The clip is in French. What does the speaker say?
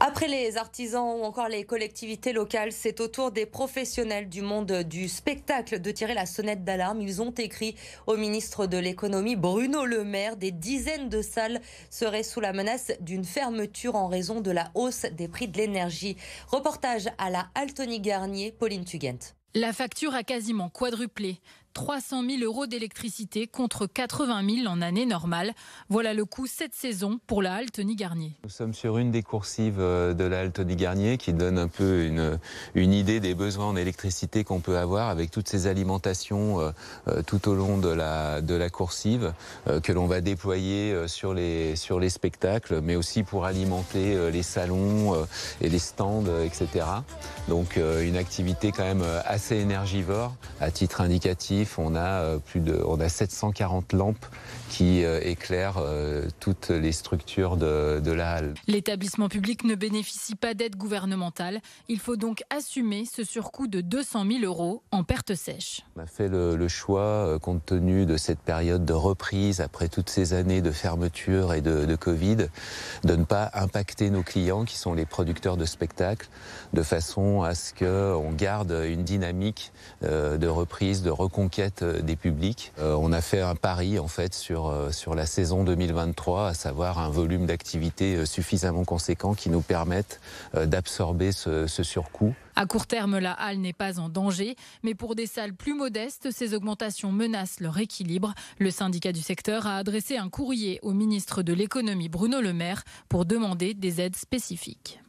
Après les artisans ou encore les collectivités locales, c'est au tour des professionnels du monde du spectacle de tirer la sonnette d'alarme. Ils ont écrit au ministre de l'économie Bruno Le Maire. Des dizaines de salles seraient sous la menace d'une fermeture en raison de la hausse des prix de l'énergie. Reportage à la Altony Garnier, Pauline Tugent. La facture a quasiment quadruplé. 300 000 euros d'électricité contre 80 000 en année normale. Voilà le coût cette saison pour la halte Garnier. Nous sommes sur une des coursives euh, de la halte Garnier qui donne un peu une, idée des besoins en électricité qu'on peut avoir avec toutes ces alimentations euh, euh, tout au long de la, de coursive que l'on va déployer sur les spectacles, mais aussi pour alimenter les salons et les stands, etc. Donc une activité quand même assez énergivore à titre indicatif on a euh, plus de, on a 740 lampes qui euh, éclairent euh, toutes les structures de, la halle. L'établissement public ne bénéficie pas d'aide gouvernementale. Il faut donc assumer ce surcoût de 200 000 euros en perte sèche. On a fait le, choix, compte tenu de cette période de reprise après toutes ces années de fermeture et de, de Covid, de ne pas impacter nos clients qui sont les producteurs de spectacles, de façon à ce qu'on garde une dynamique de reprise, de reconquête euh, des publics. Euh, on a fait un pari en fait sur, euh, sur la saison 2023, à savoir un volume d'activité suffisamment conséquent qui nous permette d'absorber ce, ce surcoût. À court terme, la halle n'est pas en danger, mais pour des salles plus modestes, ces augmentations menacent leur équilibre. Le syndicat du secteur a adressé un courrier au ministre de l'économie Bruno Le Maire pour demander des aides spécifiques.